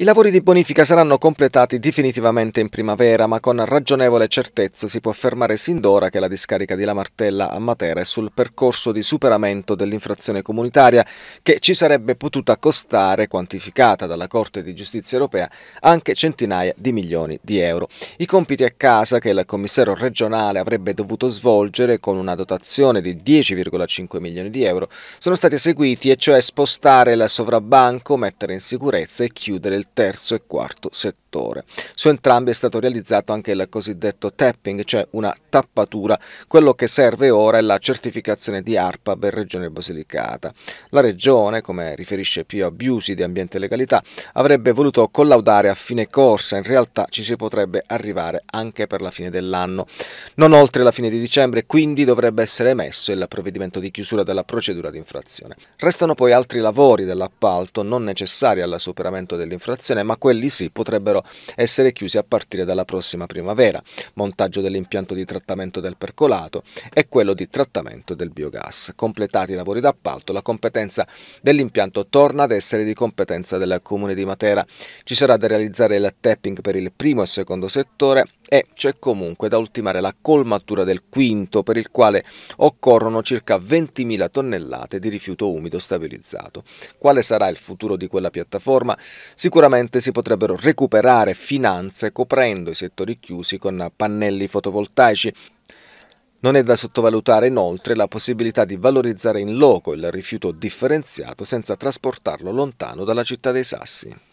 I lavori di bonifica saranno completati definitivamente in primavera, ma con ragionevole certezza si può affermare sin d'ora che la discarica di La Martella a Matera è sul percorso di superamento dell'infrazione comunitaria, che ci sarebbe potuta costare, quantificata dalla Corte di Giustizia europea, anche centinaia di milioni di euro. I compiti a casa che il commissario regionale avrebbe dovuto svolgere con una dotazione di 10,5 milioni di euro sono stati eseguiti, e cioè spostare il sovrabanco, mettere in sicurezza e chiudere il terzo e quarto settore. Su entrambi è stato realizzato anche il cosiddetto tapping, cioè una tappatura. Quello che serve ora è la certificazione di ARPA per Regione Basilicata. La Regione, come riferisce Pio Abiusi di Ambiente e Legalità, avrebbe voluto collaudare a fine corsa, in realtà ci si potrebbe arrivare anche per la fine dell'anno. Non oltre la fine di dicembre, quindi dovrebbe essere emesso il provvedimento di chiusura della procedura di infrazione. Restano poi altri lavori dell'appalto non necessari al superamento dell'infrazione installazione, ma quelli sì potrebbero essere chiusi a partire dalla prossima primavera, montaggio dell'impianto di trattamento del percolato e quello di trattamento del biogas. Completati i lavori d'appalto, la competenza dell'impianto torna ad essere di competenza del Comune di Matera. Ci sarà da realizzare il tapping per il primo e secondo settore e c'è comunque da ultimare la colmatura del quinto per il quale occorrono circa 20.000 tonnellate di rifiuto umido stabilizzato. Quale sarà il futuro di quella piattaforma? Sicuramente si potrebbero recuperare finanze coprendo i settori chiusi con pannelli fotovoltaici, non è da sottovalutare inoltre la possibilità di valorizzare in loco il rifiuto differenziato senza trasportarlo lontano dalla città dei Sassi.